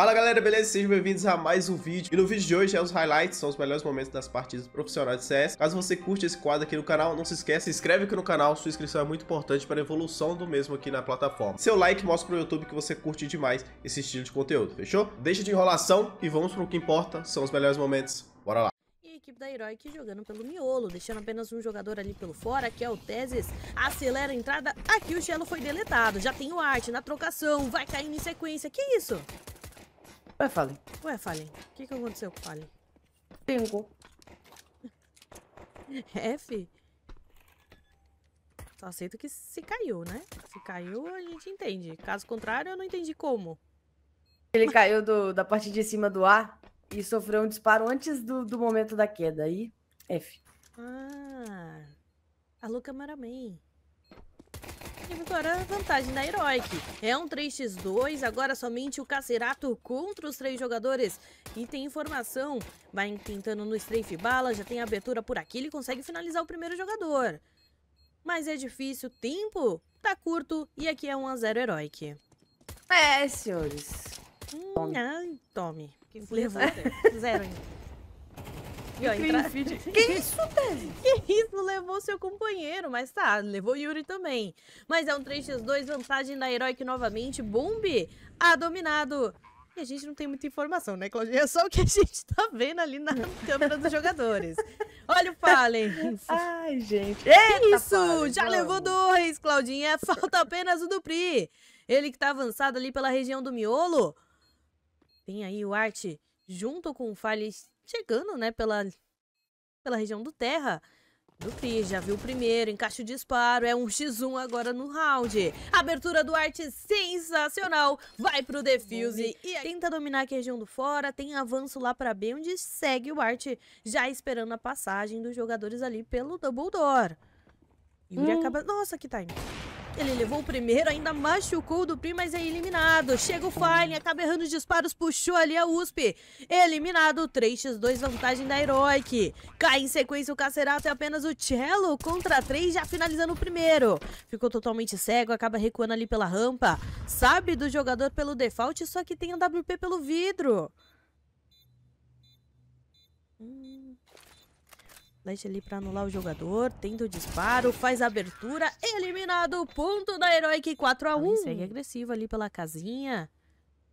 Fala galera, beleza? Sejam bem-vindos a mais um vídeo. E no vídeo de hoje é os highlights, são os melhores momentos das partidas profissionais de CS. Caso você curte esse quadro aqui no canal, não se esqueça, se inscreve aqui no canal, sua inscrição é muito importante para a evolução do mesmo aqui na plataforma. Seu like mostra pro YouTube que você curte demais esse estilo de conteúdo, fechou? Deixa de enrolação e vamos pro que importa, são os melhores momentos. Bora lá! E a equipe da Heroic jogando pelo miolo, deixando apenas um jogador ali pelo fora, que é o Tezes. Acelera a entrada, aqui o Chelo foi deletado, já tem o Arte na trocação, vai cair em sequência, que isso? Ué, Fallen. Ué, Fallen. O que, que aconteceu com o Fallen? Tem F? Só aceito que se caiu, né? Se caiu, a gente entende. Caso contrário, eu não entendi como. Ele caiu do, da parte de cima do A e sofreu um disparo antes do, do momento da queda. Aí, F. Ah, alô, cameraman tive agora a vantagem da Heroic. É um 3x2, agora somente o Cacerato contra os três jogadores. E tem informação, vai tentando no strafe bala, já tem abertura por aqui, ele consegue finalizar o primeiro jogador. Mas é difícil, tempo tá curto e aqui é 1x0 Heroic. É, senhores. Hum, tome. Ai, tome. Levou zero ainda entra... Que isso, Tese? Que isso, levou seu companheiro, mas tá, levou Yuri também. Mas é um 3x2, vantagem da Heroic novamente, Bombe a dominado. E a gente não tem muita informação, né, Claudinha? É só o que a gente tá vendo ali na câmera dos jogadores. Olha o Fallen. Ai, gente. Eita, isso, Fallen, já levou dois, Claudinha. Falta apenas o Dupri. Ele que tá avançado ali pela região do miolo. Tem aí o Arte junto com o Fallen chegando, né, pela, pela região do terra. Do Cris, já viu o primeiro, encaixa o disparo, é um x1 agora no round. Abertura do Arte sensacional, vai pro defuse e tenta dominar aqui a região do fora, tem avanço lá para B, onde segue o Arte já esperando a passagem dos jogadores ali pelo double door. Yuri hum. acaba... Nossa, que time! Ele levou o primeiro, ainda machucou o Dupri, mas é eliminado. Chega o Fine, acaba errando os disparos, puxou ali a USP. Eliminado, 3x2, vantagem da Heroic. Cai em sequência o Cacerato e é apenas o Cello contra 3, já finalizando o primeiro. Ficou totalmente cego, acaba recuando ali pela rampa. Sabe do jogador pelo default, só que tem a WP pelo vidro. Flash ali pra anular o jogador. Tendo o disparo, faz abertura. Eliminado o ponto da Heroic 4x1. Segue agressivo ali pela casinha.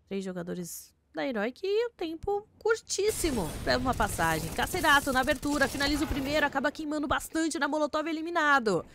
Três jogadores da Heroic e o tempo curtíssimo. Pega uma passagem. Cacerato na abertura, finaliza o primeiro, acaba queimando bastante na Molotov eliminado.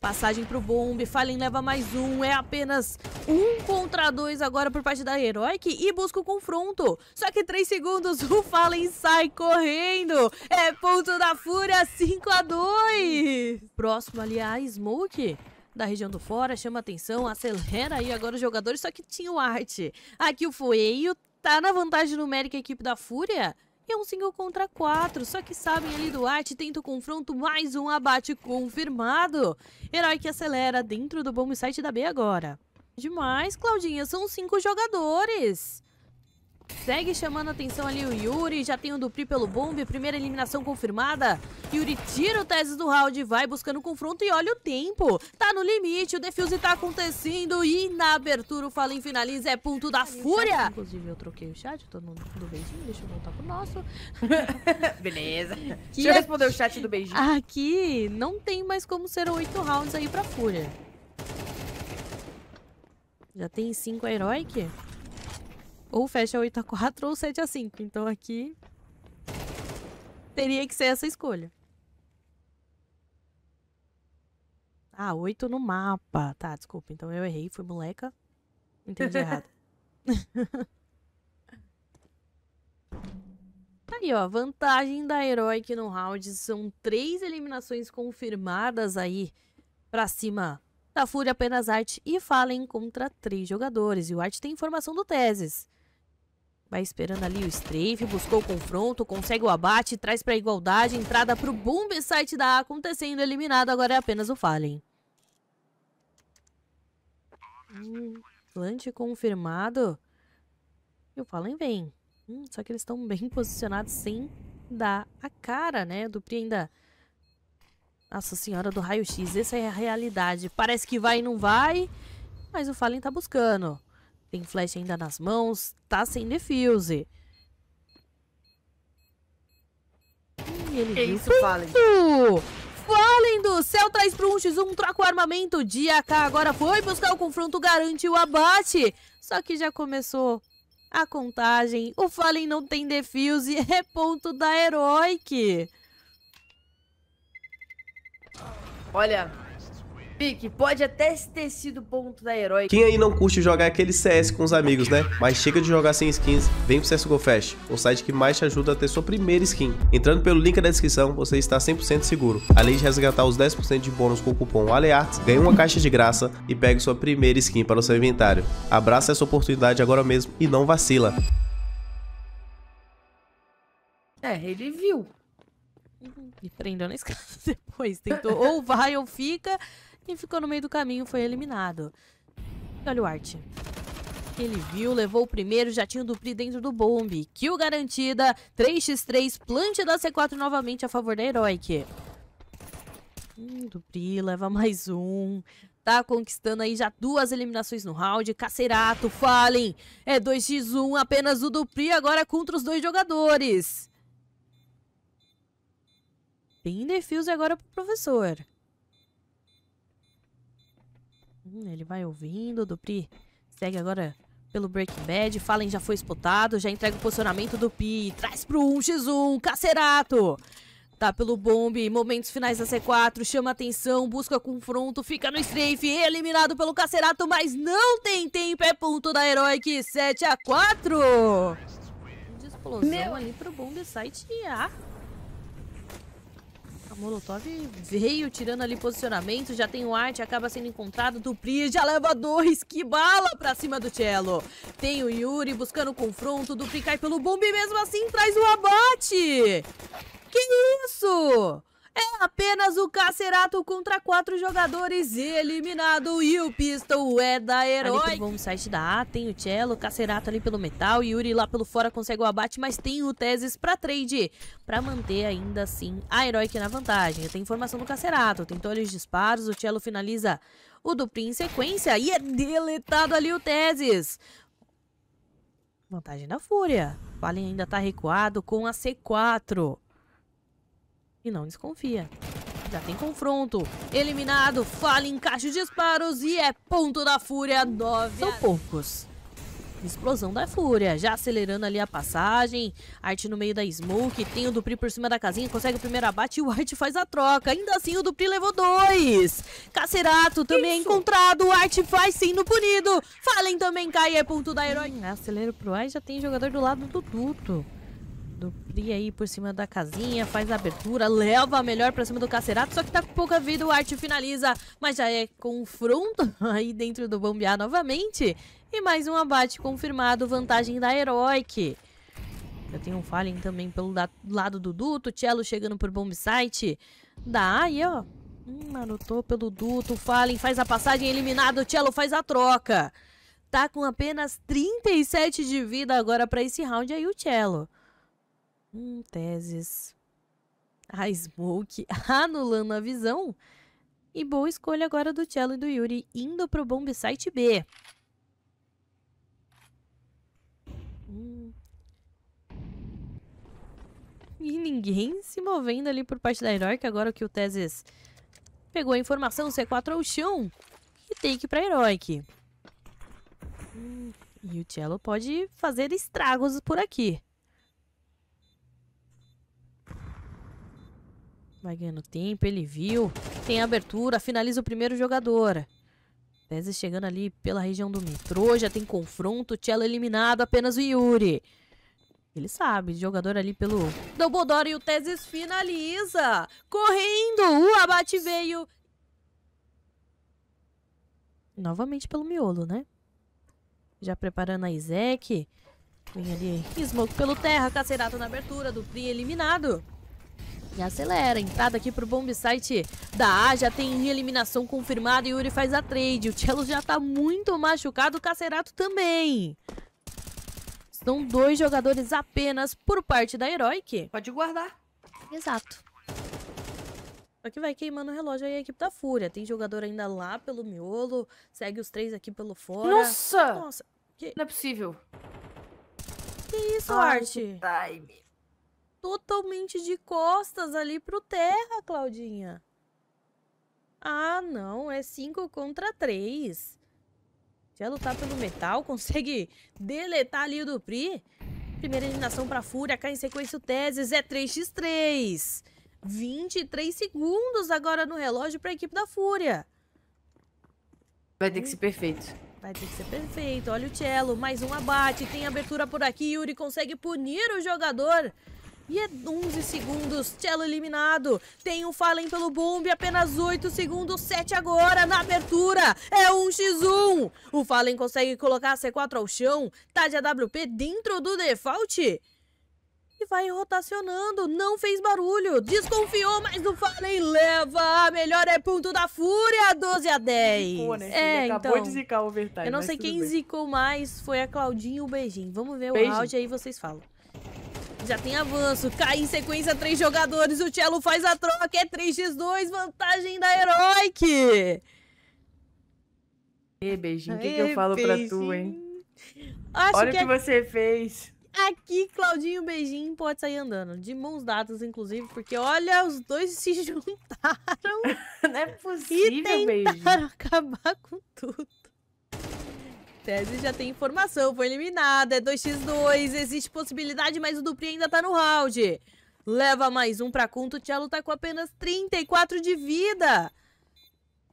Passagem pro Bomb, Fallen leva mais um, é apenas um contra dois agora por parte da Heroic e busca o confronto. Só que três segundos, o Fallen sai correndo. É ponto da Fúria, 5 a 2 Próximo ali a Smoke da região do fora, chama atenção, acelera aí agora os jogadores, só que tinha o Arte. Aqui o Foeio, tá na vantagem numérica a equipe da Fúria. É um 5 contra 4, só que sabem ali arte, tenta o confronto, mais um abate confirmado. Herói que acelera dentro do bom site da B agora. Demais, Claudinha, são cinco jogadores. Segue chamando atenção ali o Yuri, já tem o um Dupri pelo bombe, primeira eliminação confirmada. Yuri tira o Tese do round, vai buscando o confronto e olha o tempo. Tá no limite, o defuse tá acontecendo e na abertura o Fallen finaliza, é ponto da fúria. inclusive eu troquei o chat, todo mundo do beijinho, deixa eu voltar pro nosso. Beleza, que deixa eu é responder aqui, o chat do beijinho. Aqui não tem mais como ser oito rounds aí pra fúria. Já tem cinco a Heroic? ou fecha 8 a 4 ou 7 a 5. Então aqui teria que ser essa escolha. Ah, 8 no mapa. Tá, desculpa. Então eu errei, fui moleca. Entendi errado. Tá aí, ó, vantagem da Heroic no round. São três eliminações confirmadas aí pra cima da Fúria Apenas Arte e Fallen contra três jogadores. E o Arte tem informação do Teses. Vai esperando ali o strafe, buscou o confronto, consegue o abate, traz pra igualdade, entrada pro boom site da A acontecendo, eliminado, agora é apenas o Fallen. Hum, plant confirmado. E o Fallen vem. Hum, só que eles estão bem posicionados sem dar a cara, né? Do Pri ainda... Nossa senhora do raio-x, essa é a realidade. Parece que vai e não vai, mas o Fallen tá buscando. Tem flash ainda nas mãos. Tá sem defuse. Hum, ele que isso, Fallen. Fallen do céu traz pro 1x1, troca o armamento. de AK agora foi buscar o confronto, garante o abate. Só que já começou a contagem. O Fallen não tem defuse, é ponto da Heroic. Olha, pique. Pode até ter sido ponto da herói. Quem aí não curte jogar aquele CS com os amigos, né? Mas chega de jogar sem skins, vem pro CSGO Fest, o site que mais te ajuda a ter sua primeira skin. Entrando pelo link da descrição, você está 100% seguro. Além de resgatar os 10% de bônus com o cupom ALEARTS, ganha uma caixa de graça e pegue sua primeira skin para o seu inventário. Abraça essa oportunidade agora mesmo e não vacila. É, ele viu. E prendeu na escada depois. Tentou ou vai ou fica. Quem ficou no meio do caminho foi eliminado. Olha o Art. Ele viu, levou o primeiro jatinho do Pri dentro do bombe. Kill garantida, 3x3, plante da C4 novamente a favor da Heroic. Hum, do Pri, leva mais um. Tá conquistando aí já duas eliminações no round. Cacerato, Fallen, é 2x1, apenas o do Pri agora contra os dois jogadores. Bem defuse agora pro professor. Hum, ele vai ouvindo, Dupri segue agora pelo Break Bad, Fallen já foi spotado, já entrega o posicionamento do Pi, traz pro 1x1, Cacerato! Tá pelo bombe, momentos finais da C4, chama atenção, busca confronto, fica no strafe, eliminado pelo Cacerato, mas não tem tempo, é ponto da Heroic, 7x4! Explosão Meu. ali pro bombe site A. Molotov veio tirando ali posicionamento, já tem o Art, acaba sendo encontrado, Dupri já leva dois, que bala pra cima do Cello. Tem o Yuri buscando o confronto, Dupri cai pelo bombe e mesmo assim traz o abate. Que isso? É apenas o Cacerato contra quatro jogadores eliminado e o Pistol é da herói. Ali bom site da A, tem o Cello, Cacerato ali pelo metal, Yuri lá pelo fora consegue o abate, mas tem o Tesis pra trade, pra manter ainda assim a Heroic na vantagem. Tem informação do Cacerato, tem todos os disparos, o Cello finaliza o duplo em sequência e é deletado ali o Tesis. Vantagem da Fúria. Valen ainda tá recuado com a C4. E não desconfia. Já tem confronto. Eliminado, fala em caixa de disparos e é ponto da Fúria nove São poucos. Explosão da Fúria, já acelerando ali a passagem. Arte no meio da Smoke, tem o Dupri por cima da casinha, consegue o primeiro abate e o Arte faz a troca. Ainda assim o Dupri levou dois. Cacerato também Isso. é encontrado, o Arte sim sendo punido. Fallen também cai, é ponto da Herói. Hum, acelera pro ar e já tem jogador do lado do Duto. Duplia aí por cima da casinha, faz a abertura, leva a melhor pra cima do Cacerato, só que tá com pouca vida, o Arte finaliza, mas já é confronto aí dentro do Bombear novamente. E mais um abate confirmado, vantagem da Heroic. Já tem um Fallen também pelo lado do Duto, Cello chegando por bombsite Dá, aí ó, hum, anotou pelo Duto, Fallen faz a passagem, eliminado, Cello faz a troca. Tá com apenas 37 de vida agora pra esse round aí o Cello. Hum, teses. A Smoke anulando a visão. E boa escolha agora do Cello e do Yuri indo pro bomb site B. Hum. E ninguém se movendo ali por parte da Heroic. Agora que o Teses pegou a informação, C4 ao chão. E take pra Heroic. Hum. E o Cello pode fazer estragos por aqui. Vai ganhando tempo, ele viu. Tem abertura, finaliza o primeiro jogador. Tese chegando ali pela região do metrô, já tem confronto, Tchelo eliminado, apenas o Yuri. Ele sabe, jogador ali pelo Dumbledore e o Teses finaliza. Correndo, o abate veio. Novamente pelo miolo, né? Já preparando a Isaac. Vem ali Smoke pelo terra, Cacerato na abertura, do Pri eliminado. E acelera, entrada aqui pro bomb site da A, já tem eliminação confirmada e Yuri faz a trade. O Chelo já tá muito machucado, o Cacerato também. Estão dois jogadores apenas por parte da Heroic. Pode guardar. Exato. Só que vai queimando o relógio aí a equipe da Fúria. Tem jogador ainda lá pelo miolo, segue os três aqui pelo fora. Nossa! Nossa! Que... Não é possível. Que isso, Ai, Arte? Time totalmente de costas ali pro terra, Claudinha. Ah, não, é 5 contra 3. Já lutar pelo metal, consegue deletar ali o Dupri. Primeira eliminação pra Fúria, cai em sequência o Tezes. é 3x3. 23 segundos agora no relógio pra equipe da Fúria. Vai ter que ser perfeito. Vai ter que ser perfeito. Olha o Cello, mais um abate, tem abertura por aqui. Yuri consegue punir o jogador. E é 11 segundos, Cello eliminado. Tem o um Fallen pelo Bomb, apenas 8 segundos, 7 agora, na abertura. É 1x1. o Fallen consegue colocar a C4 ao chão. Tá de AWP dentro do default. E vai rotacionando, não fez barulho. Desconfiou, mas o Fallen leva. A melhor é ponto da fúria, 12 a 10. Zicou, né? É, acabou então, de zicar o overtime. Eu não sei quem zicou mais, foi a Claudinha e o Beijinho. Vamos ver Beijinho. o áudio aí vocês falam. Já tem avanço, cai em sequência três jogadores, o Cello faz a troca, é 3x2, vantagem da Heroic! E beijinho, o que, que, eu falo beijinho. pra tu, hein? Acho Olha o que, você fez! Aqui, Claudinho Beijinho pode sair andando, de mãos dadas, inclusive, porque olha, os dois se juntaram. Não é possível, E tentaram beijinho. acabar com tudo. Tese já tem informação, foi eliminada, é 2x2, existe possibilidade, mas o Dupri ainda tá no round. Leva mais um pra conta, o Tchelo tá com apenas 34 de vida.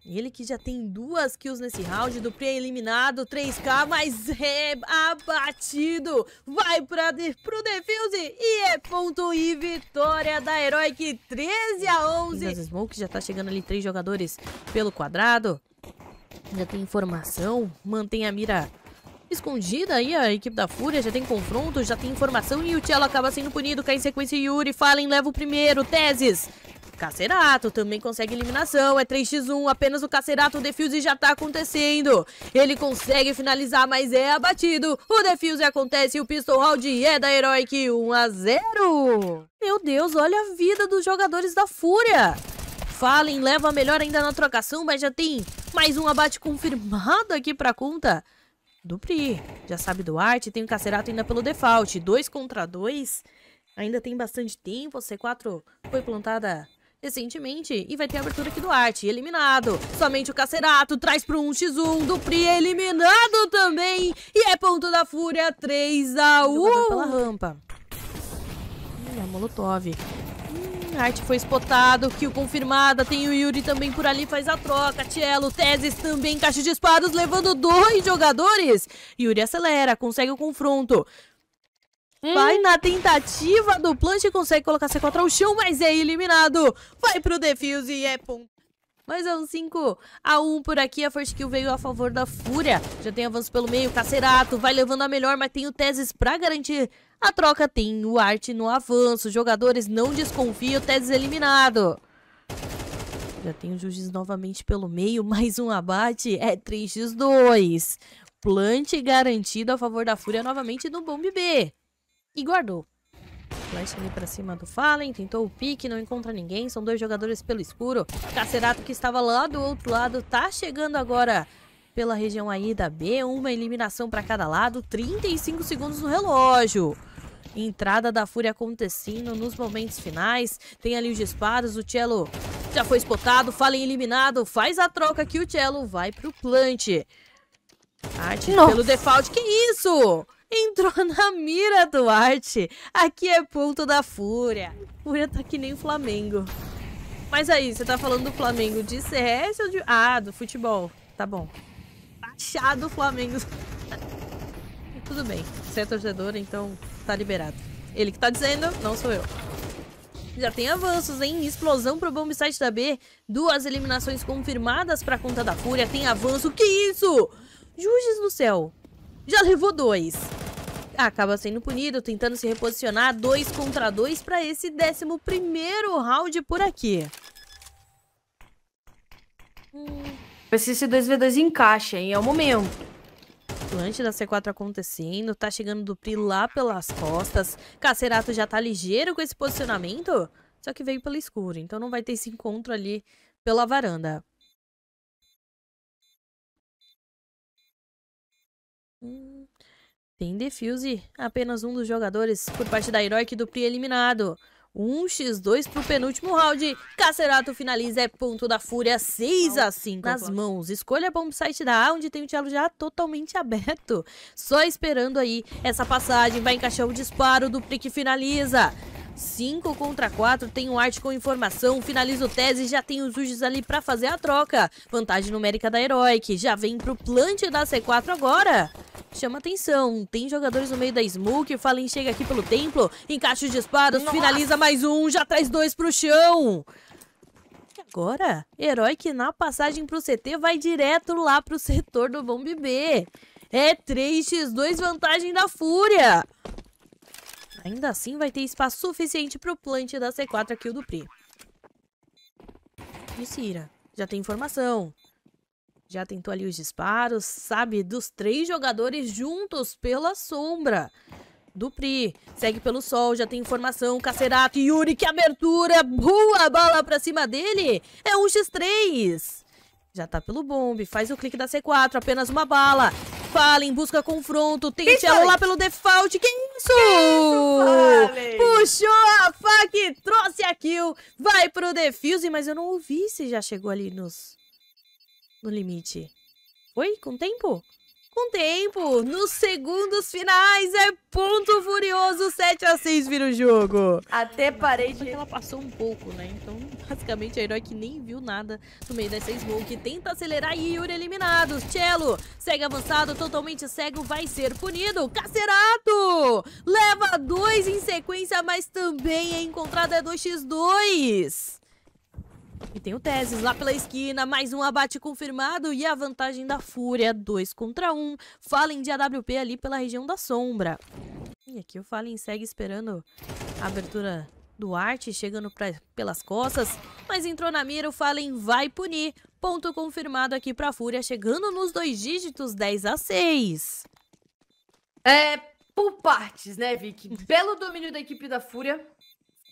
Ele que já tem duas kills nesse round, Dupri é eliminado, 3k, mas é abatido. Vai para de, pro Defuse e é ponto e vitória da Heroic 13 a 11. As Smoke já tá chegando ali três jogadores pelo quadrado já tem informação, mantém a mira escondida aí, a equipe da Fúria já tem confronto, já tem informação e o Cello acaba sendo punido, cai em sequência Yuri, Fallen leva o primeiro, Teses, Cacerato também consegue eliminação, é 3x1, apenas o Cacerato, o Defuse já tá acontecendo. Ele consegue finalizar, mas é abatido. O Defuse acontece e o Pistol Round é da Heroic 1x0. Meu Deus, olha a vida dos jogadores da Fúria. Fallen leva melhor ainda na trocação, mas já tem mais um abate confirmado aqui pra conta do Pri. Já sabe do arte, tem o Cacerato ainda pelo default. 2 contra 2, ainda tem bastante tempo. A C4 foi plantada recentemente e vai ter a abertura aqui do arte. Eliminado. Somente o Cacerato traz para um x 1 do Pri. Eliminado também. E é ponto da Fúria 3 a 1. pela rampa. Olha, Molotov. Reinhardt foi spotado, kill confirmada, tem o Yuri também por ali, faz a troca, Tielo, Tezes também, caixa de espadas levando dois jogadores. Yuri acelera, consegue o confronto. Hum. Vai na tentativa do Plant, consegue colocar C4 ao chão, mas é eliminado. Vai pro defuse e é ponto. Mas é um 5 a 1 por aqui. A forte kill veio a favor da Fúria. Já tem avanço pelo meio. Cacerato vai levando a melhor, mas tem o Tesis pra garantir a troca. Tem o Arte no avanço. jogadores não desconfiam. Tesis eliminado. Já tem o Jujis novamente pelo meio. Mais um abate. É 3x2. Plante garantido a favor da Fúria novamente no Bomb B. E guardou. Flash ali pra cima do Fallen, tentou o pique, não encontra ninguém, são dois jogadores pelo escuro. Cacerato que estava lá do outro lado, tá chegando agora pela região aí da B, uma eliminação pra cada lado, 35 segundos no relógio. Entrada da Fúria acontecendo nos momentos finais, tem ali os disparos, o Cello já foi espotado, Fallen eliminado, faz a troca que o Cello vai pro plant. Arte pelo default, que isso? entrou na mira, Duarte. Aqui é ponto da Fúria. Fúria tá que nem o Flamengo. Mas aí, você tá falando do Flamengo de CS ou de... Ah, do futebol. Tá bom. Achado o Flamengo. Tudo bem. Você é torcedor, então tá liberado. Ele que tá dizendo, não sou eu. Já tem avanços, hein? Explosão pro bomb site da B. Duas eliminações confirmadas pra conta da Fúria. Tem avanço. Que isso? Juges do céu. Já levou dois. Ah, acaba sendo punido, tentando se reposicionar dois contra dois para esse 11 primeiro round por aqui. Hum. Precisa esse 2v2 encaixa, hein? É o momento. Lante da C4 acontecendo, tá chegando o Dupri lá pelas costas. Cacerato já tá ligeiro com esse posicionamento, só que veio pela escura, então não vai ter esse encontro ali pela varanda. Hum, tem defuse. Apenas um dos jogadores por parte da Heroic do Pri eliminado. 1x2 pro penúltimo round. Cacerato finaliza, é ponto da fúria, 6x5 nas mãos. Escolha bom site da A, onde tem o Thiago já totalmente aberto. Só esperando aí essa passagem, vai encaixar o disparo do Pri que finaliza. 5 contra 4, tem o Arte com informação, finaliza o tese, já tem os Ujis ali pra fazer a troca. Vantagem numérica da Heroic, já vem pro plant da C4 agora. Chama atenção, tem jogadores no meio da smoke, Fallen chega aqui pelo templo, encaixa os disparos, Nossa. finaliza mais um, já traz dois pro chão. Agora, Heroic na passagem pro CT vai direto lá pro setor do Bomb B. É 3x2 vantagem da Fúria. Ainda assim, vai ter espaço suficiente pro plant da C4 aqui o do Pri. já tem informação. Já tentou ali os disparos, sabe? Dos três jogadores juntos pela sombra. Dupri, segue pelo sol, já tem informação, Cacerato, Yuri, que abertura, boa bala pra cima dele, é um x 3 Já tá pelo bombe, faz o clique da C4, apenas uma bala, Fala, em busca confronto, tenta rolar pelo default. Quem isso? Puxou a faca e trouxe a kill. Vai pro defuse, mas eu não ouvi se já chegou ali nos... No limite. Foi? Com tempo? com tempo. Nos segundos finais é ponto furioso, 7 a 6 vira o jogo. Até parei de... Ela passou um pouco, né? Então, basicamente, a herói que nem viu nada no meio dessa smoke. Tenta acelerar e Yuri eliminado. Cello segue avançado, totalmente cego, vai ser punido. Cacerato leva dois em sequência, mas também é encontrado é 2x2. E tem o Teses lá pela esquina, mais um abate confirmado e a vantagem da Fúria, 2 contra 1. Um. Fallen de AWP ali pela região da sombra. E aqui o Fallen segue esperando a abertura do Arte, chegando pra, pelas costas, mas entrou na mira, o Fallen vai punir. Ponto confirmado aqui pra Fúria, chegando nos dois dígitos, 10 a 6. É, por partes, né, Vicky? Belo domínio da equipe da Fúria,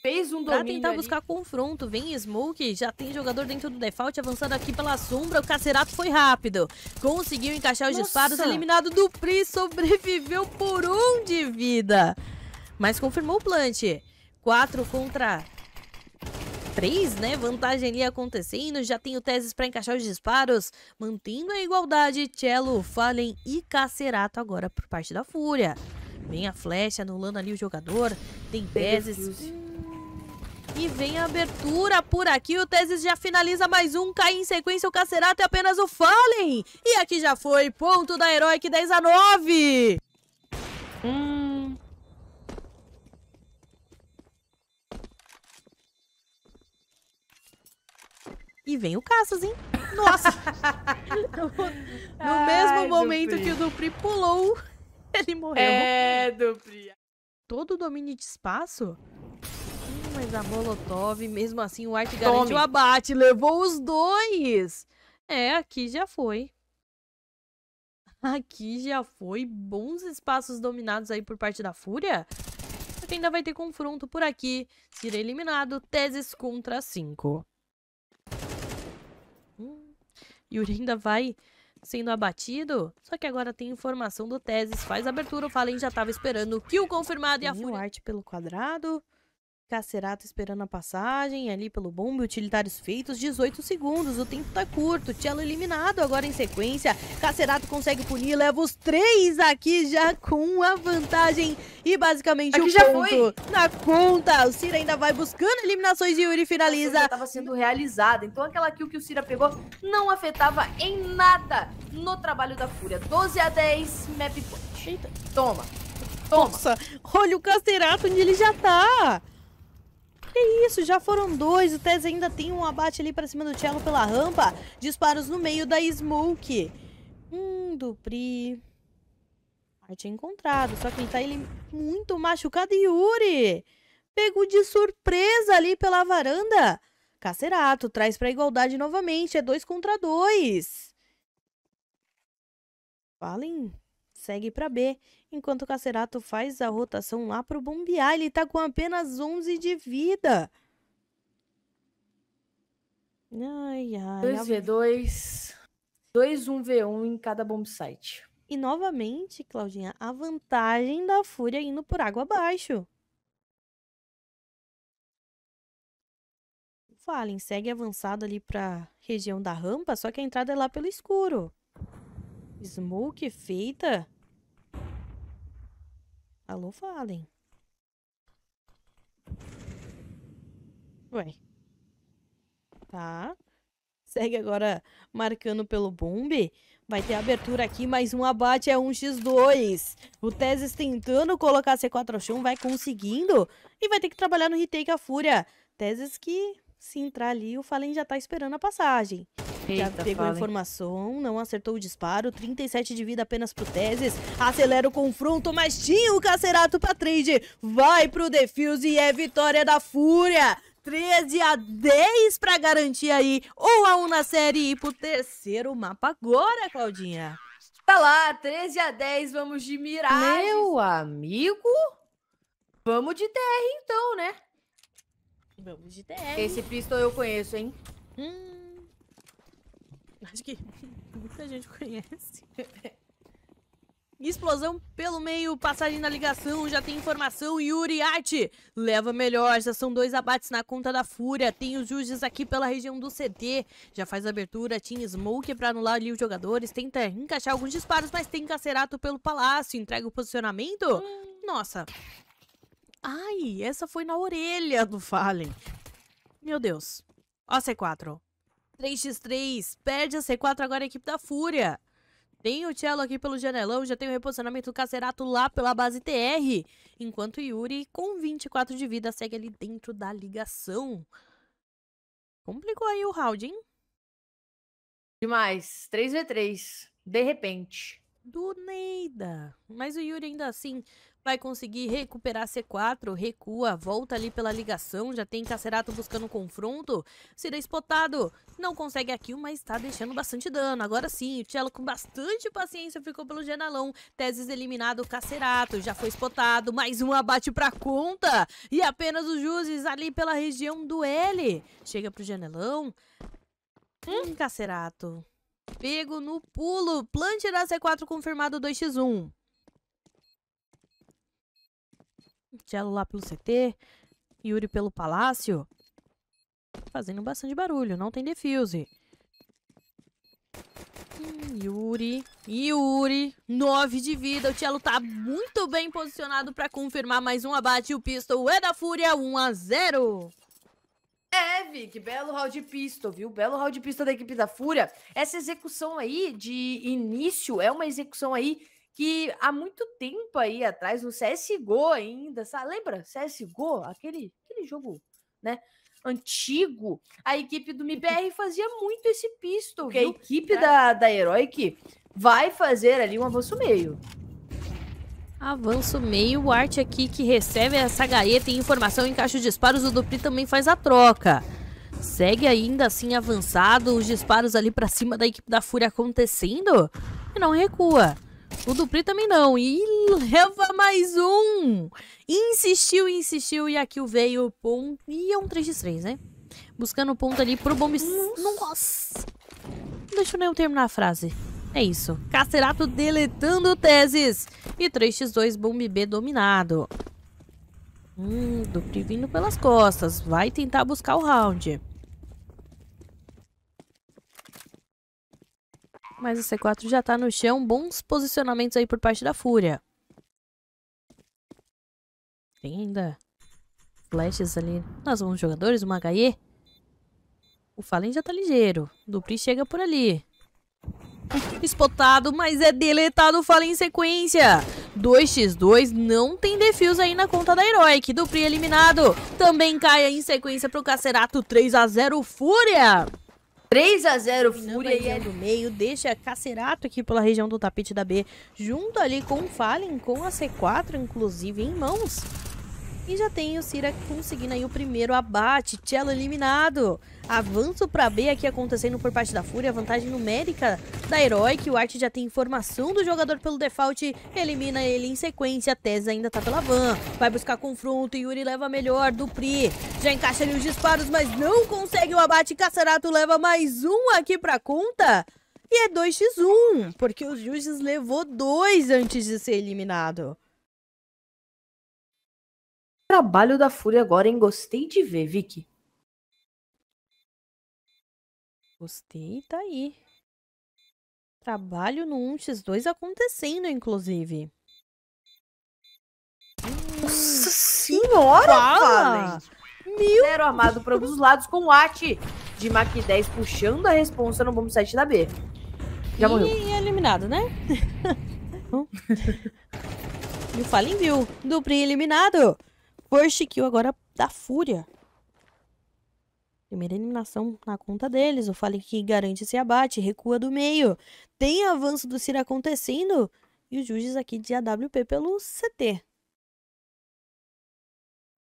fez um domínio Pra tentar ali. buscar confronto, vem Smoke, já tem jogador dentro do default, avançando aqui pela sombra, o Cacerato foi rápido. Conseguiu encaixar os Nossa. disparos, eliminado do Pri, sobreviveu por um de vida. Mas confirmou o plant. 4 contra 3, né? Vantagem ali acontecendo. Já tem o Teses para encaixar os disparos. Mantendo a igualdade, Cello, Fallen e Cacerato agora por parte da Fúria. Vem a flecha anulando ali o jogador. Tem Teses. E vem a abertura por aqui. O Tesis já finaliza mais um. Cai em sequência o Cacerato e apenas o Fallen. E aqui já foi. Ponto da Heroic 10 a 9. Hum. E vem o Caças, hein? Nossa! no, no mesmo Ai, momento Dupri. que o Dupri pulou, ele morreu. É, Dupri. Todo o domínio de espaço mas a Molotov, mesmo assim, o White Tome. garantiu o abate. Levou os dois. É, aqui já foi. Aqui já foi. Bons espaços dominados aí por parte da Fúria. Só que ainda vai ter confronto por aqui. Sira eliminado. Teses contra 5. Hum. Yuri ainda vai sendo abatido. Só que agora tem informação do Teses. Faz abertura. O Fallen já estava esperando. Kill confirmado e a Fúria. Tem o arte pelo quadrado. Cacerato esperando a passagem, ali pelo bombe, utilitários feitos, 18 segundos, o tempo tá curto, Tchelo eliminado agora em sequência, Cacerato consegue punir, leva os três aqui já com a vantagem e basicamente aqui um ponto foi. na conta, o Cira ainda vai buscando eliminações de Yuri finaliza. Já tava sendo realizada, então aquela kill que o Cira pegou não afetava em nada no trabalho da Fúria, 12 a 10, map point. Eita. Toma, toma. Nossa, olha o Cacerato onde ele já tá. Que é isso, já foram dois. O Tez ainda tem um abate ali pra cima do Cello pela rampa. Disparos no meio da Smoke. Hum, Dupri. Arte encontrado, só que ele tá ele muito machucado. E Yuri pego de surpresa ali pela varanda. Cacerato traz pra igualdade novamente. É dois contra dois. Falem segue para B, enquanto o Cacerato faz a rotação lá para o bombear. Ele está com apenas 11 de vida. Ai, ai. 2v2. 2-1v1 em cada bombsite. site. E novamente, Claudinha, a vantagem da Fúria indo por água abaixo. Fallen segue avançado ali para região da rampa, só que a entrada é lá pelo escuro. Smoke feita. Alô, falem. Ué. Tá. Segue agora marcando pelo bombe. Vai ter abertura aqui, mais um abate, é um x 2 O Tezes tentando colocar C4 ao chão, vai conseguindo. E vai ter que trabalhar no retake a fúria. Tezes que se entrar ali, o Fallen já tá esperando a passagem. Eita, já pegou a informação, não acertou o disparo, 37 de vida apenas pro Teses. Acelera o confronto, mas tinha o Cacerato pra trade. Vai pro defuse e é vitória da Fúria. 13 a 10 para garantir aí 1 a 1 na série e pro terceiro mapa agora, Claudinha. Tá lá, 13 a 10, vamos de miragem. Meu amigo, vamos de TR então, né? Vamos de DR. Esse pistol eu conheço, hein? Hum, acho que muita gente conhece. Explosão pelo meio, passagem na ligação, já tem informação. Yuri Arte leva melhor, já são dois abates na conta da Fúria. Tem os juízes aqui pela região do CT. Já faz abertura, tinha Smoke pra anular ali os jogadores. Tenta encaixar alguns disparos, mas tem Cacerato pelo Palácio. Entrega o posicionamento. Hum. Nossa, Ai, essa foi na orelha do Fallen. Meu Deus. Ó a C4. 3x3. Perde a C4 agora a equipe da Fúria. Tem o Cello aqui pelo janelão, já tem o reposicionamento do Cacerato lá pela base TR. Enquanto Yuri, com 24 de vida, segue ali dentro da ligação. Complicou aí o round, hein? Demais. 3v3. De repente. Do Neida. Mas o Yuri ainda assim vai conseguir recuperar C4, recua, volta ali pela ligação, já tem Cacerato buscando confronto, será é spotado, não consegue a kill, mas tá deixando bastante dano, agora sim, o Cello com bastante paciência ficou pelo Genalão, Teses eliminado, Cacerato já foi spotado, mais um abate pra conta, e apenas os Juzes ali pela região do L, chega pro Janelão, hum, Cacerato... Pego no pulo. plant da C4 confirmado 2x1. Cello lá pelo CT, Yuri pelo Palácio. Fazendo bastante barulho, não tem defuse. Hum, Yuri, Yuri, 9 de vida. O Cello tá muito bem posicionado para confirmar mais um abate. O Pistol é da Fúria, 1 a 0. É, Vic, belo round de pistol, viu? Belo round de pistol da equipe da Fúria. Essa execução aí de início é uma execução aí que há muito tempo aí atrás, no CSGO ainda, sabe? Lembra? CSGO, aquele, aquele jogo, né? Antigo, a equipe do MBR fazia muito esse pistol. Que a equipe é. da, da Heroic vai fazer ali um avanço meio. Avanço meio, o Arte aqui que recebe essa gaeta e informação em caixa de disparos, o Dupri também faz a troca. Segue ainda assim avançado, os disparos ali para cima da equipe da Fúria acontecendo e não recua. O Dupri também não. E leva mais um. Insistiu, insistiu. E aqui o veio. e é um 3 x 3 né? Buscando ponto ali pro bombe... Nossa! Não deixa eu nem terminar a frase. É isso. Cacerato deletando teses. E 3x2 bombe B dominado. Hum, Dupri vindo pelas costas. Vai tentar buscar o round. Mas o C4 já tá no chão. Bons posicionamentos aí por parte da Fúria. Tem ainda flashes ali nas mãos dos jogadores. Uma HE. O Fallen já tá ligeiro. Dupri chega por ali. Espotado, mas é deletado o Fallen em sequência. 2x2, não tem defios aí na conta da Heroic. Dupri eliminado. Também cai em sequência pro Cacerato. 3x0, Fúria. 3 a 0 Fúria aí é meio, deixa Cacerato aqui pela região do tapete da B, junto ali com o Fallen, com a C4, inclusive, em mãos. E já tem o Cira conseguindo aí o primeiro abate. Cello eliminado. Avanço para B aqui acontecendo por parte da Fúria. Vantagem numérica da Heroic. O Art já tem informação do jogador pelo default. Elimina ele em sequência. A Tese ainda tá pela van. Vai buscar confronto. e Yuri leva melhor. do Pri. Já encaixa ali os disparos, mas não consegue o abate. Cacerato leva mais um aqui pra conta. E é 2x1, porque o Juges levou dois antes de ser eliminado. Trabalho da Fúria agora, hein? Gostei de ver, Vicky. Gostei, tá aí. Trabalho no 1x2 acontecendo, inclusive. Nossa hum, senhora, Valen! Meu Zero armado para ambos os lados, com o Ati de Mac 10 puxando a responsa no bomb site da B. Já e morreu. E é eliminado, né? e o Fallen viu. Dupri eliminado. First kill agora da Fúria. Primeira eliminação na conta deles. O Fallen que garante esse abate, recua do meio. Tem avanço do Cira acontecendo. E os Juges aqui de AWP pelo CT.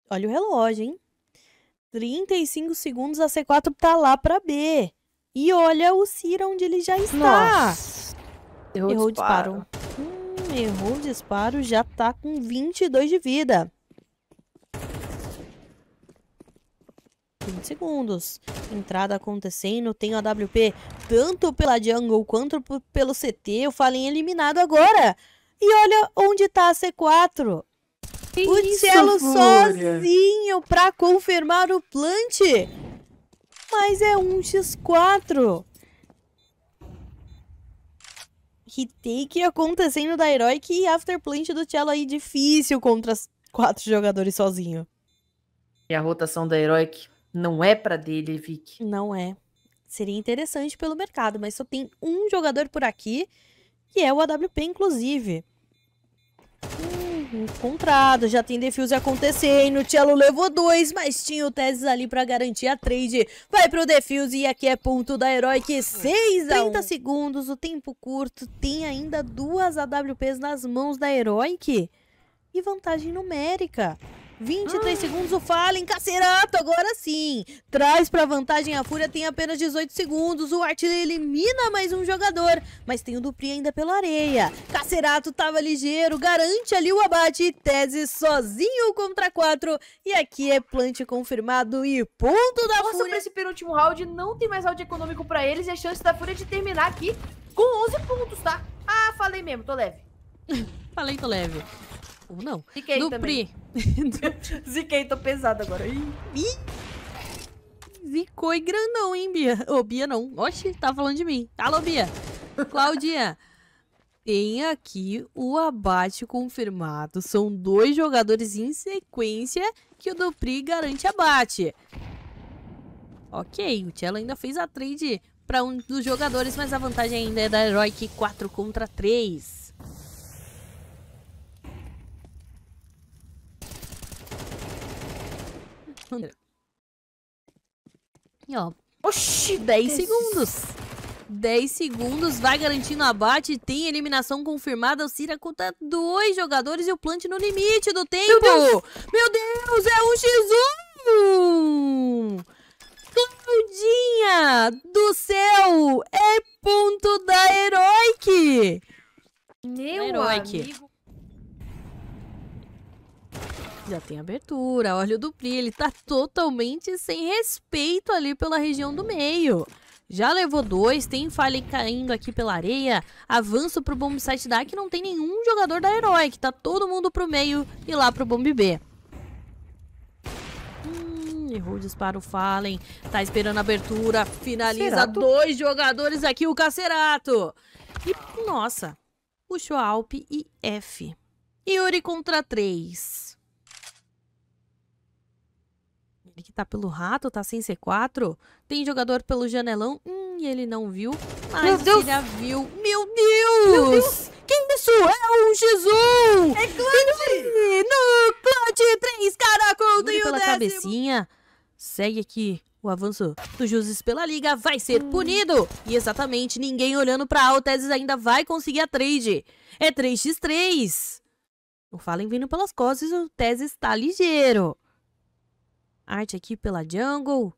Olha o relógio, hein? 35 segundos, a C4 tá lá pra B. E olha o Cira onde ele já está. Nossa. Errou, errou disparo. disparo. Hum, errou o disparo, já tá com 22 de vida. 20 segundos. Entrada acontecendo, tem o AWP tanto pela jungle quanto pelo CT. O Fallen eliminado agora. E olha onde tá a C4. Que o isso, Cello sozinho pra confirmar o plant. Mas é um x4. Retake acontecendo da Heroic e after plant do Cello aí difícil contra quatro jogadores sozinho. E a rotação da Heroic não é para dele, Vic. Não é. Seria interessante pelo mercado, mas só tem um jogador por aqui, que é o AWP, inclusive encontrado. Já tem defuse acontecendo. Cello levou dois, mas tinha o Tezes ali pra garantir a trade. Vai pro defuse e aqui é ponto da Heroic. 6 a 30 1. segundos, o tempo curto. Tem ainda duas AWPs nas mãos da Heroic. E vantagem numérica. 23 ah. segundos o Fallen, Cacerato, agora sim. Traz pra vantagem a Fúria, tem apenas 18 segundos. O Artilheiro elimina mais um jogador, mas tem o Dupri ainda pela areia. Cacerato tava ligeiro, garante ali o abate. Tese sozinho contra 4. E aqui é plant confirmado e ponto da Nossa, Fúria. pra esse penúltimo round, não tem mais round econômico pra eles. E a chance da Fúria de terminar aqui com 11 pontos, tá? Ah, falei mesmo, tô leve. falei, tô leve. Ou não. Ziquei do Pri. do... Ziquei, tô pesado agora. Ih. Zicou e grandão, hein, Bia? Ô, oh, Bia não. Oxi, tá falando de mim. Alô, Bia. Claudinha. Tem aqui o abate confirmado. São dois jogadores em sequência que o Dupri garante abate. Ok, o Tchelo ainda fez a trade para um dos jogadores, mas a vantagem ainda é da Heroic 4 contra 3. E ó. Oxi, 10 segundos. 10 segundos, vai garantindo abate, tem eliminação confirmada. O Cira conta é dois jogadores e o plant no limite do tempo. Meu Deus, Meu Deus é um x 1 Claudinha do céu, é ponto da Heroic. Meu Heroic. amigo já tem abertura, Olha o Dupli, ele tá totalmente sem respeito ali pela região do meio. Já levou dois, tem Fallen caindo aqui pela areia. Avanço pro bomb site da que não tem nenhum jogador da Heroic. Tá todo mundo pro meio e lá pro bomb B. Hum, errou o disparo Fallen. Tá esperando a abertura. Finaliza Cerato. dois jogadores aqui, o Cacerato. E, nossa, puxou Alp e F. Yuri contra três. Ele que tá pelo rato, tá sem C4. Tem jogador pelo janelão. Hum, ele não viu. Mas Meu Deus. viu. Meu Deus! Meu Deus! Quem isso? É o Jesus! É Clutch! No Clutch 3, caracol, tem pela cabecinha. Segue aqui o avanço do Jusis pela liga vai ser hum. punido. E exatamente, ninguém olhando pra Alteses ainda vai conseguir a trade. É 3x3. Não falem vindo pelas costas, o Teses está ligeiro. Arte aqui pela Jungle.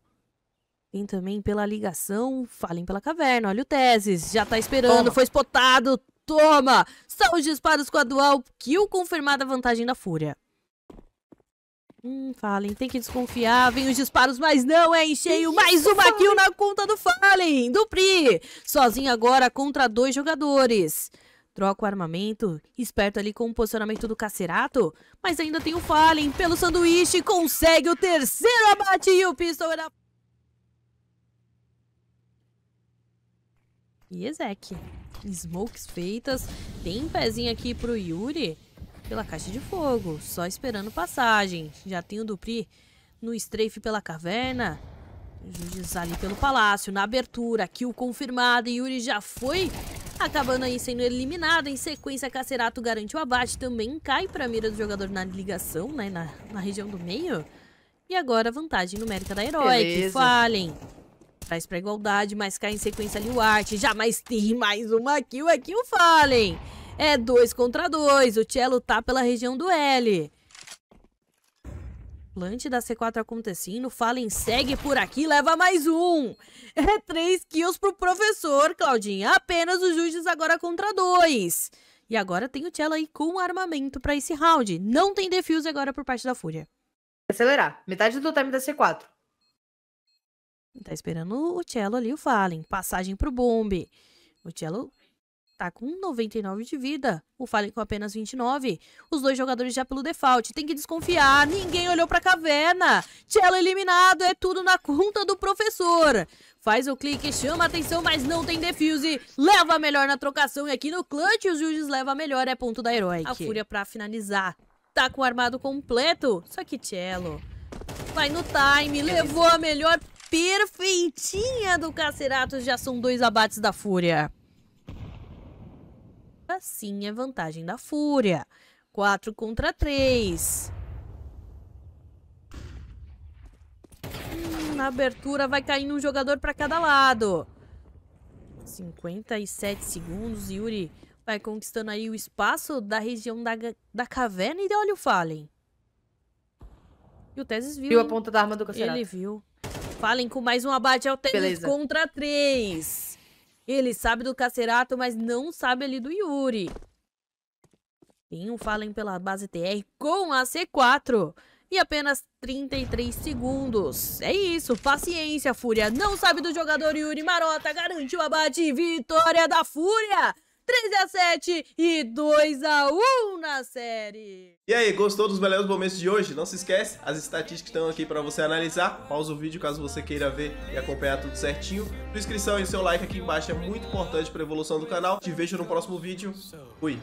Tem também pela ligação. Falem pela caverna. Olha o Tesis. Já tá esperando. Toma. Foi spotado. Toma! São os disparos com a dual kill confirmada a vantagem da Fúria. Hum, Fallen, tem que desconfiar. Vem os disparos, mas não é em cheio. Mais uma kill na conta do Fallen, do Pri. Sozinho agora contra dois jogadores. Troca o armamento, esperto ali com o posicionamento do Cacerato, mas ainda tem o Fallen pelo sanduíche, consegue o terceiro abate e o Pistol era... E Ezek. Smokes feitas, tem um pezinho aqui pro Yuri pela caixa de fogo, só esperando passagem. Já tem o Dupri no strafe pela caverna, Juiz ali pelo palácio, na abertura, kill confirmado, Yuri já foi acabando aí sendo eliminado. Em sequência, Cacerato garante o abate, também cai para a mira do jogador na ligação, né, na, na região do meio. E agora a vantagem numérica da Herói, que falem. Traz pra igualdade, mas cai em sequência ali o Arte. Jamais tem mais uma kill aqui o Fallen. É dois contra dois, o Cello tá pela região do L. Plante da C4 acontecendo, Fallen segue por aqui, leva mais um. É três kills pro professor, Claudinha. Apenas os juízes agora contra dois. E agora tem o Tchela aí com armamento para esse round. Não tem defuse agora por parte da Fúria. Acelerar. Metade do time da C4. Tá esperando o Cello ali, o Fallen. Passagem pro Bombe. O Cello tá com 99 de vida. O Fallen com apenas 29. Os dois jogadores já pelo default. Tem que desconfiar. Ninguém olhou pra caverna. Cello eliminado. É tudo na conta do professor. Faz o clique, chama atenção, mas não tem defuse. Leva a melhor na trocação. E aqui no clutch, os juízes leva a melhor. É ponto da Heroic. A Fúria pra finalizar. Tá com o armado completo. Só que Cello... Vai no time. Levou a melhor perfeitinha do Cacerato. Já são dois abates da Fúria sim é vantagem da Fúria. 4 contra 3. na hum, abertura vai caindo um jogador para cada lado. 57 segundos. Yuri vai conquistando aí o espaço da região da, da caverna e de olha o Fallen. E o Teses viu. Viu a ponta da arma do Cacerato. Ele viu. Fallen com mais um abate ao Teses Beleza. contra 3. Ele sabe do Cacerato, mas não sabe ali do Yuri. Tem um Fallen pela base TR com a C4 e apenas 33 segundos. É isso, paciência, Fúria. Não sabe do jogador Yuri Marota, garantiu o abate vitória da Fúria. 3 x 7 e 2x1 na série. E aí, gostou dos belos momentos de hoje? Não se esquece, as estatísticas estão aqui para você analisar. Pausa o vídeo caso você queira ver e acompanhar tudo certinho. Sua inscrição e seu like aqui embaixo é muito importante para a evolução do canal. Te vejo no próximo vídeo. Fui!